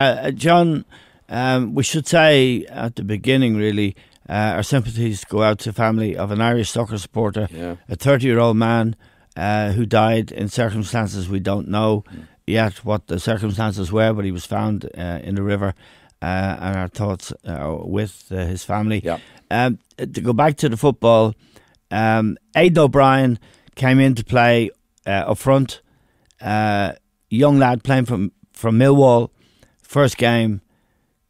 Uh, uh, John, um, we should say at the beginning, really, uh, our sympathies go out to the family of an Irish soccer supporter, yeah. a 30 year old man uh, who died in circumstances we don't know mm. yet what the circumstances were, but he was found uh, in the river. Uh, and our thoughts with his family. Yeah. Um, to go back to the football, um, Aidan O'Brien came to play up front. young lad playing from, from Millwall First game,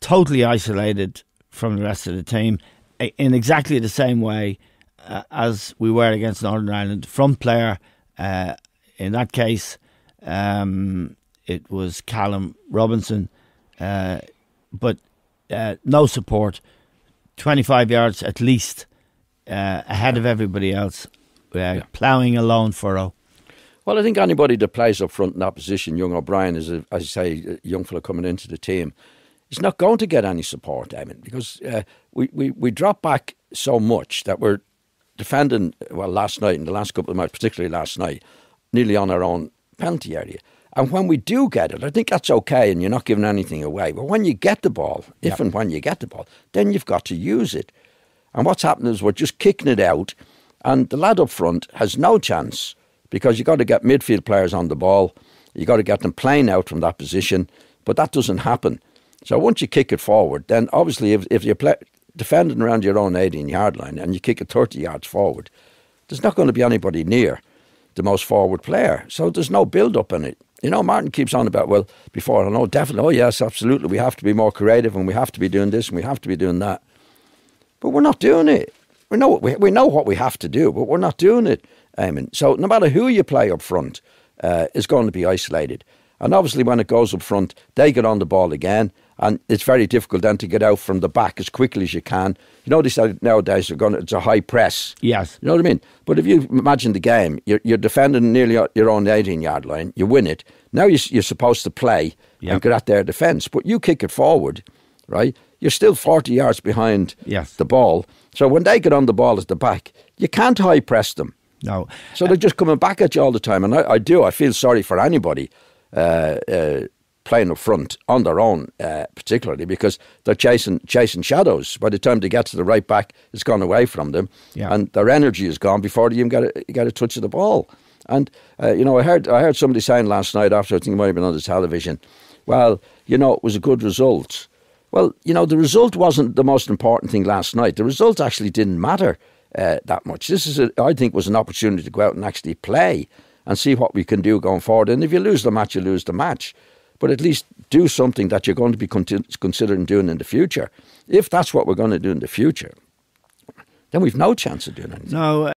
totally isolated from the rest of the team in exactly the same way uh, as we were against Northern Ireland. Front player, uh, in that case, um, it was Callum Robinson, uh, but uh, no support. 25 yards at least uh, ahead of everybody else, yeah. ploughing a lone furrow. Well, I think anybody that plays up front in that position, young O'Brien is, a, as I say, a young fella coming into the team, he's not going to get any support, I mean, because uh, we, we, we drop back so much that we're defending, well, last night, in the last couple of months, particularly last night, nearly on our own penalty area. And when we do get it, I think that's okay and you're not giving anything away. But when you get the ball, if yep. and when you get the ball, then you've got to use it. And what's happening is we're just kicking it out, and the lad up front has no chance because you've got to get midfield players on the ball. You've got to get them playing out from that position, but that doesn't happen. So once you kick it forward, then obviously if, if you're play, defending around your own 18 yard line and you kick it 30 yards forward, there's not going to be anybody near the most forward player. So there's no build up in it. You know, Martin keeps on about, well, before I know, definitely, oh, yes, absolutely, we have to be more creative and we have to be doing this and we have to be doing that. But we're not doing it. We know, we, we know what we have to do, but we're not doing it. Eamon. So no matter who you play up front, uh, is going to be isolated. And obviously, when it goes up front, they get on the ball again, and it's very difficult then to get out from the back as quickly as you can. You notice that nowadays they're going to, it's a high press. Yes, you know what I mean. But if you imagine the game, you're, you're defending nearly your own 18 yard line. You win it. Now you're, you're supposed to play yep. and get at their defence, but you kick it forward, right? You're still 40 yards behind yes. the ball. So when they get on the ball at the back, you can't high press them. No. So they're just coming back at you all the time. And I, I do. I feel sorry for anybody uh, uh, playing up front on their own, uh, particularly because they're chasing chasing shadows. By the time they get to the right back, it's gone away from them, yeah. and their energy is gone before they even get a, get a touch of the ball. And uh, you know, I heard I heard somebody saying last night after I think it might have been on the television, well, you know, it was a good result. Well, you know, the result wasn't the most important thing last night. The result actually didn't matter uh, that much. This is, a, I think, was an opportunity to go out and actually play and see what we can do going forward. And if you lose the match, you lose the match. But at least do something that you're going to be con- considering doing in the future. If that's what we're going to do in the future, then we've no chance of doing anything. No.